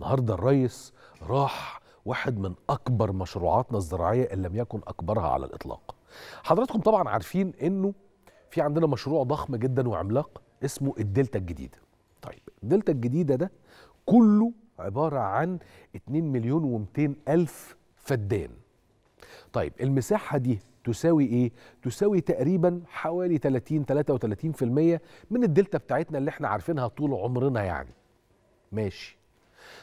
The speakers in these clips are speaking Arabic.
النهارده الريس راح واحد من اكبر مشروعاتنا الزراعيه ان لم يكن اكبرها على الاطلاق حضراتكم طبعا عارفين انه في عندنا مشروع ضخم جدا وعملاق اسمه الدلتا الجديده طيب الدلتا الجديده ده كله عباره عن 2 مليون و200 الف فدان طيب المساحه دي تساوي ايه تساوي تقريبا حوالي 30 33% من الدلتا بتاعتنا اللي احنا عارفينها طول عمرنا يعني ماشي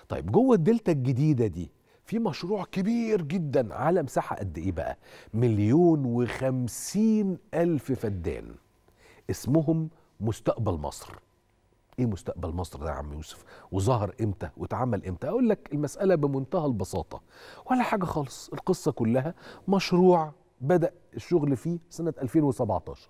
طيب جوه الدلتا الجديده دي في مشروع كبير جدا على مساحه قد ايه بقى مليون وخمسين الف فدان اسمهم مستقبل مصر ايه مستقبل مصر ده يا عم يوسف وظهر امتى واتعمل امتى اقول لك المساله بمنتهى البساطه ولا حاجه خالص القصه كلها مشروع بدا الشغل فيه سنه 2017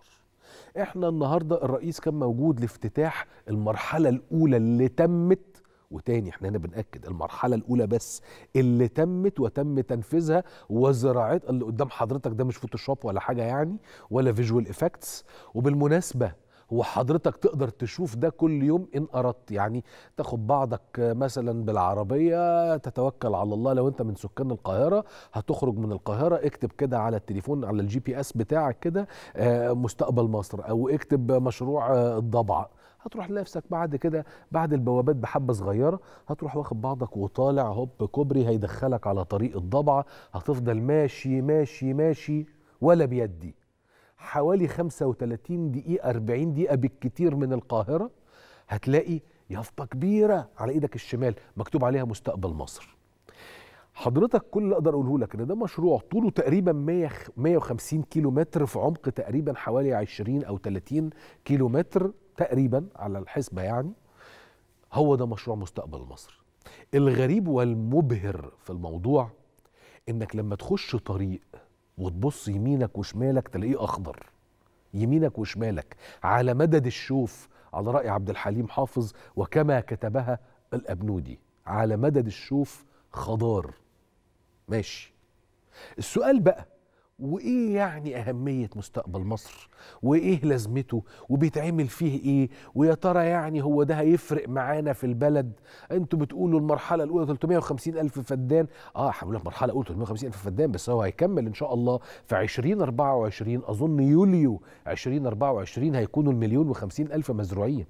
احنا النهارده الرئيس كان موجود لافتتاح المرحله الاولى اللي تمت وتاني احنا هنا بنأكد المرحلة الأولى بس اللي تمت وتم تنفيذها وزراعات اللي قدام حضرتك ده مش فوتوشوب ولا حاجة يعني ولا فيجوال افكتس وبالمناسبة وحضرتك تقدر تشوف ده كل يوم ان اردت يعني تاخد بعضك مثلا بالعربيه تتوكل على الله لو انت من سكان القاهره هتخرج من القاهره اكتب كده على التليفون على الجي بي اس بتاعك كده آه، مستقبل مصر او اكتب مشروع آه، الضبع هتروح لنفسك بعد كده بعد البوابات بحبه صغيره هتروح واخد بعضك وطالع هوب كوبري هيدخلك على طريق الضبعه هتفضل ماشي ماشي ماشي ولا بيدي حوالي 35 دقيقه 40 دقيقه بالكتير من القاهره هتلاقي يافطه كبيره على ايدك الشمال مكتوب عليها مستقبل مصر حضرتك كل اللي اقدر اقوله لك ان ده مشروع طوله تقريبا 100 150 كيلو متر في عمق تقريبا حوالي 20 او 30 كيلو متر تقريبا على الحسبة يعني هو ده مشروع مستقبل مصر الغريب والمبهر في الموضوع انك لما تخش طريق وتبص يمينك وشمالك تلاقيه اخضر يمينك وشمالك على مدد الشوف على راي عبد الحليم حافظ وكما كتبها الابنودي على مدد الشوف خضار ماشي السؤال بقى وايه يعني اهميه مستقبل مصر وايه لازمته وبيتعمل فيه ايه ويا ترى يعني هو ده هيفرق معانا في البلد انتوا بتقولوا المرحله الاولى 350 الف فدان اه هقول لك مرحله اولى 350 الف فدان بس هو هيكمل ان شاء الله في 2024 اظن يوليو 2024 هيكونوا المليون و50 الف مزروعين